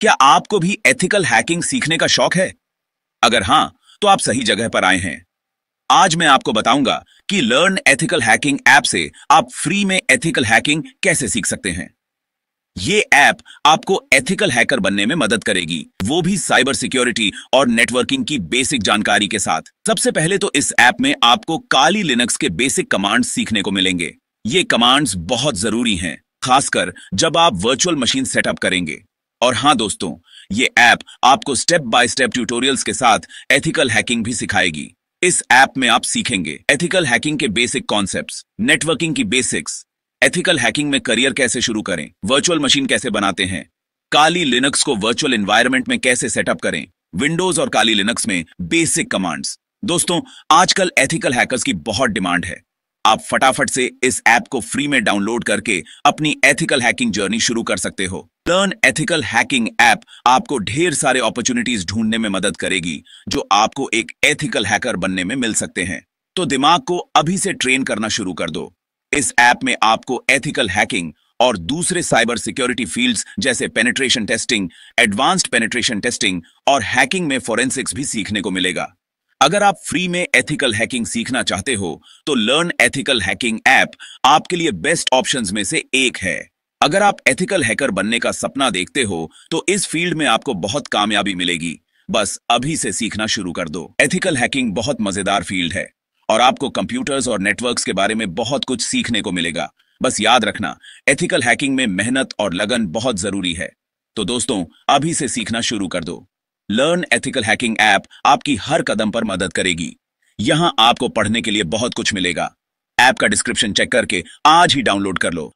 क्या आपको भी एथिकल हैकिंग सीखने का शौक है अगर हां तो आप सही जगह पर आए हैं आज मैं आपको बताऊंगा कि लर्न एथिकल हैकिंग ऐप से आप फ्री में एथिकल हैकिंग कैसे सीख सकते हैं ये ऐप आपको एथिकल हैकर बनने में मदद करेगी वो भी साइबर सिक्योरिटी और नेटवर्किंग की बेसिक जानकारी के साथ सबसे पहले तो इस ऐप में आपको काली लिनक्स के बेसिक कमांड सीखने को मिलेंगे ये कमांड्स बहुत जरूरी हैं खासकर जब आप वर्चुअल मशीन सेटअप करेंगे और हाँ दोस्तों ये ऐप आपको स्टेप बाय स्टेप ट्यूटोरियल्स के साथ एथिकल हैकिंग भी सिखाएगी इस ऐप में आप सीखेंगे एथिकल हैकिंग के बेसिक कॉन्सेप्ट नेटवर्किंग की बेसिक्स एथिकल हैकिंग में करियर कैसे शुरू करें वर्चुअल मशीन कैसे बनाते हैं काली लिनक्स को वर्चुअल एनवायरमेंट में कैसे सेटअप करें विंडोज और काली लिनक्स में बेसिक कमांड्स दोस्तों आजकल एथिकल हैकर्स की बहुत डिमांड है आप फटाफट से इस ऐप को फ्री में डाउनलोड करके अपनी एथिकल हैकिंग जर्नी शुरू कर सकते हो लर्न एथिकल हैकिंग ऐप आपको ढेर सारे अपॉर्चुनिटीज ढूंढने में मदद करेगी जो आपको एक एथिकल हैकर बनने में मिल सकते हैं तो दिमाग को अभी से ट्रेन करना शुरू कर दो इस ऐप में आपको एथिकल हैकिंग और दूसरे साइबर सिक्योरिटी फील्ड्स जैसे penetration testing advanced penetration testing और हैकिंग में फोरेंसिक्स भी सीखने को मिलेगा अगर आप फ्री में एथिकल हैकिंग सीखना चाहते हो तो लर्न एथिकल हैकिंग ऐप आपके लिए बेस्ट ऑप्शंस में से एक है अगर आप एथिकल हैकर बनने का सपना देखते हो तो इस फील्ड में आपको बहुत कामयाबी मिलेगी बस अभी से सीखना शुरू कर दो एथिकल हैकिंग बहुत मजेदार फील्ड है और आपको कंप्यूटर्स और नेटवर्क्स के बारे में बहुत कुछ सीखने को मिलेगा बस याद रखना एथिकल हैकिंग में मेहनत और लगन बहुत जरूरी है तो दोस्तों अभी से सीखना शुरू कर दो लर्न एथिकल हैकिंग ऐप आपकी हर कदम पर मदद करेगी यहां आपको पढ़ने के लिए बहुत कुछ मिलेगा ऐप का डिस्क्रिप्शन चेक करके आज ही डाउनलोड कर लो